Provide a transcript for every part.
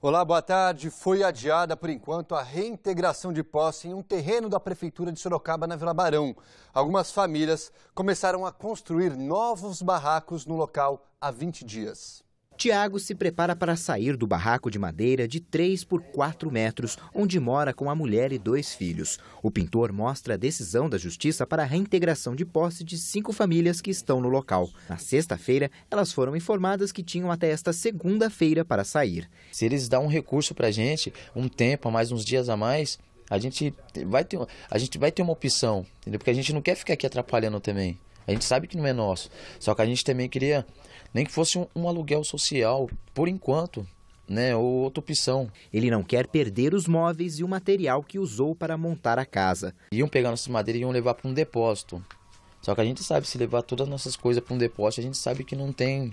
Olá, boa tarde. Foi adiada por enquanto a reintegração de posse em um terreno da Prefeitura de Sorocaba, na Vila Barão. Algumas famílias começaram a construir novos barracos no local há 20 dias. Tiago se prepara para sair do barraco de madeira de 3 por 4 metros, onde mora com a mulher e dois filhos. O pintor mostra a decisão da justiça para a reintegração de posse de cinco famílias que estão no local. Na sexta-feira, elas foram informadas que tinham até esta segunda-feira para sair. Se eles dão um recurso para a gente, um tempo, mais uns dias a mais, a gente vai ter, a gente vai ter uma opção, entendeu? Porque a gente não quer ficar aqui atrapalhando também. A gente sabe que não é nosso. Só que a gente também queria, nem que fosse um, um aluguel social, por enquanto, né, ou outra opção. Ele não quer perder os móveis e o material que usou para montar a casa. Iam pegar nossas madeiras e iam levar para um depósito. Só que a gente sabe, se levar todas as nossas coisas para um depósito, a gente sabe que não tem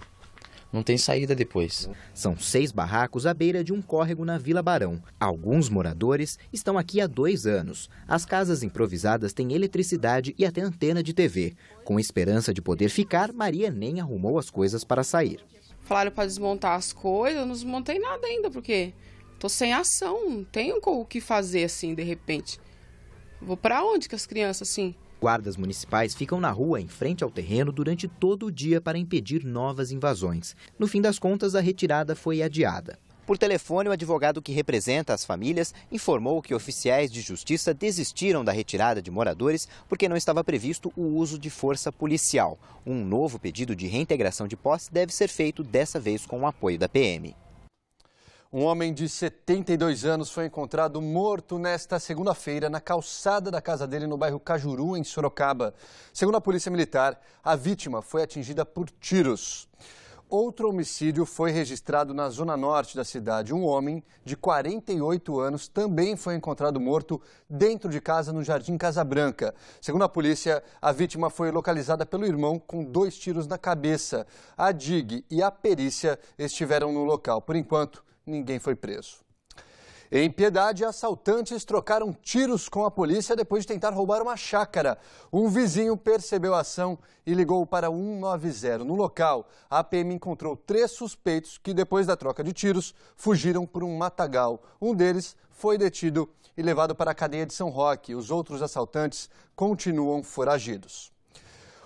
não tem saída depois. São seis barracos à beira de um córrego na Vila Barão. Alguns moradores estão aqui há dois anos. As casas improvisadas têm eletricidade e até antena de TV. Com esperança de poder ficar, Maria nem arrumou as coisas para sair. Falaram para desmontar as coisas, eu não desmontei nada ainda, porque estou sem ação, não tenho o que fazer assim de repente. Vou para onde com as crianças assim? guardas municipais ficam na rua em frente ao terreno durante todo o dia para impedir novas invasões. No fim das contas, a retirada foi adiada. Por telefone, o advogado que representa as famílias informou que oficiais de justiça desistiram da retirada de moradores porque não estava previsto o uso de força policial. Um novo pedido de reintegração de posse deve ser feito, dessa vez com o apoio da PM. Um homem de 72 anos foi encontrado morto nesta segunda-feira na calçada da casa dele no bairro Cajuru, em Sorocaba. Segundo a Polícia Militar, a vítima foi atingida por tiros. Outro homicídio foi registrado na zona norte da cidade. Um homem de 48 anos também foi encontrado morto dentro de casa no Jardim Casa Branca. Segundo a polícia, a vítima foi localizada pelo irmão com dois tiros na cabeça. A DIG e a perícia estiveram no local. Por enquanto, ninguém foi preso. Em Piedade, assaltantes trocaram tiros com a polícia depois de tentar roubar uma chácara. Um vizinho percebeu a ação e ligou para 190. No local, a PM encontrou três suspeitos que, depois da troca de tiros, fugiram por um matagal. Um deles foi detido e levado para a cadeia de São Roque. Os outros assaltantes continuam foragidos.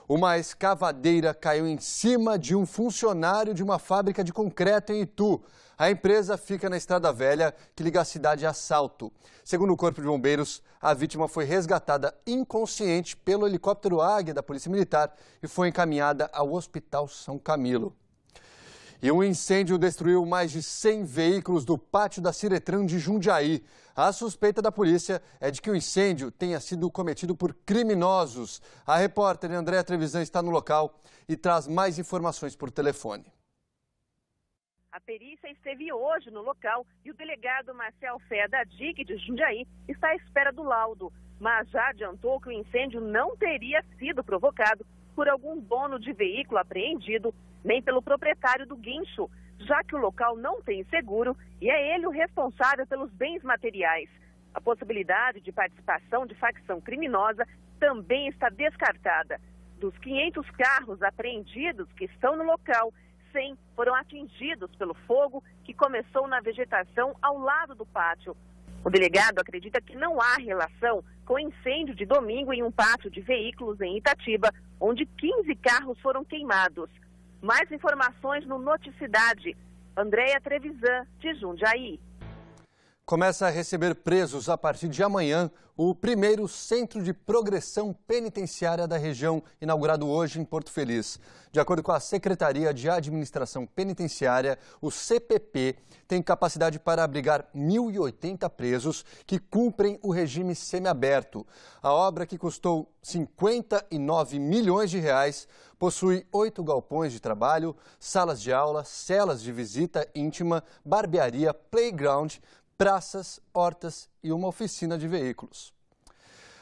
Uma escavadeira caiu em cima de um funcionário de uma fábrica de concreto em Itu. A empresa fica na Estrada Velha, que liga a cidade a Salto. Segundo o Corpo de Bombeiros, a vítima foi resgatada inconsciente pelo helicóptero Águia da Polícia Militar e foi encaminhada ao Hospital São Camilo. E um incêndio destruiu mais de 100 veículos do pátio da Ciretran de Jundiaí. A suspeita da polícia é de que o incêndio tenha sido cometido por criminosos. A repórter Andréa Trevisan está no local e traz mais informações por telefone. A perícia esteve hoje no local e o delegado Marcel Fé da DIG de Jundiaí está à espera do laudo, mas já adiantou que o incêndio não teria sido provocado por algum dono de veículo apreendido, nem pelo proprietário do guincho, já que o local não tem seguro e é ele o responsável pelos bens materiais. A possibilidade de participação de facção criminosa também está descartada. Dos 500 carros apreendidos que estão no local, 100 foram atingidos pelo fogo que começou na vegetação ao lado do pátio. O delegado acredita que não há relação com o incêndio de domingo em um pátio de veículos em Itatiba, onde 15 carros foram queimados. Mais informações no Noticidade. Andréia Trevisan, de Jundiaí começa a receber presos a partir de amanhã o primeiro Centro de Progressão Penitenciária da região, inaugurado hoje em Porto Feliz. De acordo com a Secretaria de Administração Penitenciária, o CPP tem capacidade para abrigar 1.080 presos que cumprem o regime semiaberto. A obra, que custou 59 milhões de reais, possui oito galpões de trabalho, salas de aula, celas de visita íntima, barbearia, playground, praças, hortas e uma oficina de veículos.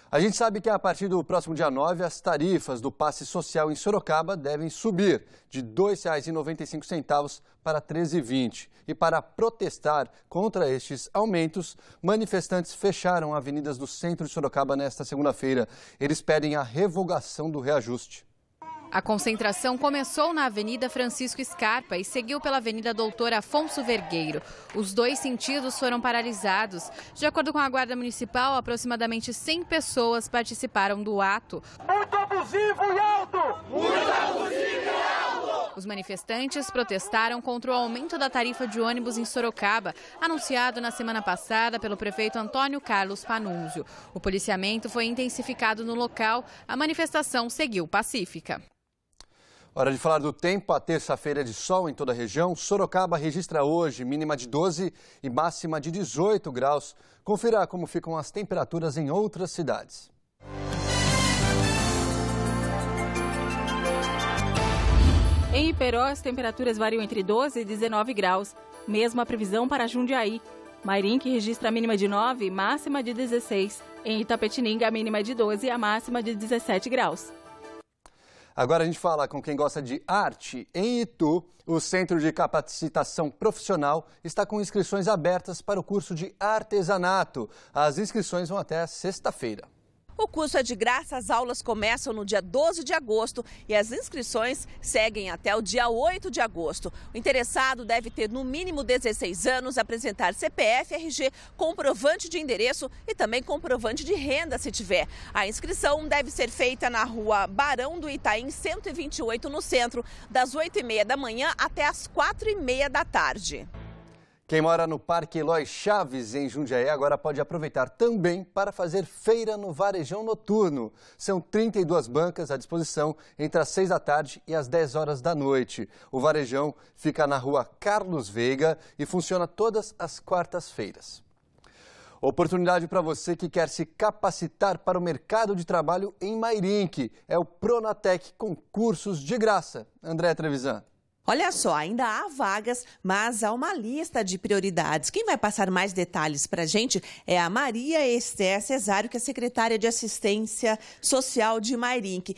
A gente sabe que a partir do próximo dia 9, as tarifas do passe social em Sorocaba devem subir de R$ 2,95 para R$ 13,20. E para protestar contra estes aumentos, manifestantes fecharam avenidas do centro de Sorocaba nesta segunda-feira. Eles pedem a revogação do reajuste. A concentração começou na Avenida Francisco Scarpa e seguiu pela Avenida Doutor Afonso Vergueiro. Os dois sentidos foram paralisados. De acordo com a Guarda Municipal, aproximadamente 100 pessoas participaram do ato. Muito abusivo e alto! Muito abusivo e alto! Os manifestantes protestaram contra o aumento da tarifa de ônibus em Sorocaba, anunciado na semana passada pelo prefeito Antônio Carlos Panunzio. O policiamento foi intensificado no local. A manifestação seguiu pacífica. Hora de falar do tempo. A terça-feira é de sol em toda a região. Sorocaba registra hoje mínima de 12 e máxima de 18 graus. Confira como ficam as temperaturas em outras cidades. Em Iperó, as temperaturas variam entre 12 e 19 graus. Mesma previsão para Jundiaí. Mairim, que registra a mínima de 9 e máxima de 16. Em Itapetininga, a mínima de 12 e a máxima de 17 graus. Agora a gente fala com quem gosta de arte. Em Itu, o Centro de Capacitação Profissional está com inscrições abertas para o curso de artesanato. As inscrições vão até sexta-feira. O curso é de graça, as aulas começam no dia 12 de agosto e as inscrições seguem até o dia 8 de agosto. O interessado deve ter no mínimo 16 anos, apresentar CPF, RG, comprovante de endereço e também comprovante de renda se tiver. A inscrição deve ser feita na rua Barão do Itaim, 128, no centro, das 8h30 da manhã até as 4h30 da tarde. Quem mora no Parque Eloy Chaves, em Jundiaí, agora pode aproveitar também para fazer feira no Varejão Noturno. São 32 bancas à disposição entre as 6 da tarde e as 10 horas da noite. O Varejão fica na rua Carlos Veiga e funciona todas as quartas-feiras. Oportunidade para você que quer se capacitar para o mercado de trabalho em Mairink. É o Pronatec com cursos de graça. André Trevisan. Olha só, ainda há vagas, mas há uma lista de prioridades. Quem vai passar mais detalhes para a gente é a Maria Esther Cesário, que é secretária de Assistência Social de Mairink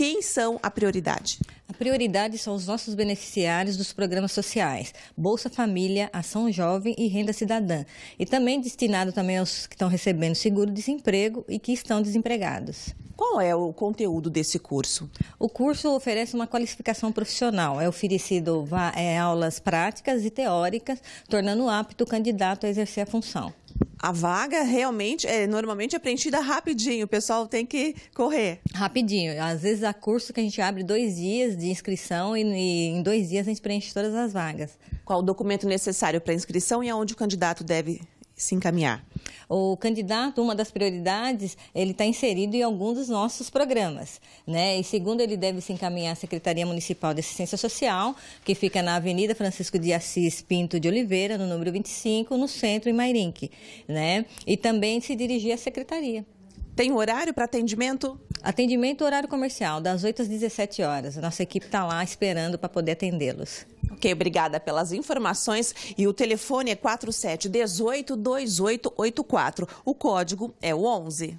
quem são a prioridade? A prioridade são os nossos beneficiários dos programas sociais, Bolsa Família, Ação Jovem e Renda Cidadã, e também destinado também aos que estão recebendo seguro-desemprego e que estão desempregados. Qual é o conteúdo desse curso? O curso oferece uma qualificação profissional, é oferecido é, aulas práticas e teóricas, tornando apto o candidato a exercer a função a vaga realmente é normalmente é preenchida rapidinho, o pessoal tem que correr. Rapidinho. Às vezes há curso que a gente abre dois dias de inscrição e, e em dois dias a gente preenche todas as vagas. Qual o documento necessário para inscrição e aonde o candidato deve se encaminhar? O candidato, uma das prioridades, ele está inserido em algum dos nossos programas, né? E segundo, ele deve se encaminhar à Secretaria Municipal de Assistência Social, que fica na Avenida Francisco de Assis Pinto de Oliveira, no número 25, no centro, em Mairinque, né? E também se dirigir à Secretaria. Tem horário para atendimento? Atendimento horário comercial, das 8 às 17 horas. A nossa equipe está lá esperando para poder atendê-los. Ok, obrigada pelas informações. E o telefone é 4718-2884. O código é o 11.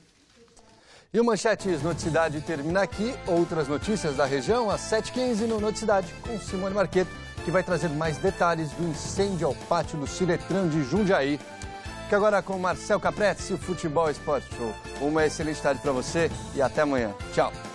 E o Manchetes Noticidade termina aqui. Outras notícias da região às 7h15 no Noticidade com Simone Marqueto, que vai trazer mais detalhes do incêndio ao pátio do Ciretran de Jundiaí. Fique agora com Marcel Capretti o Futebol Esporte Show. Uma excelente tarde para você e até amanhã. Tchau.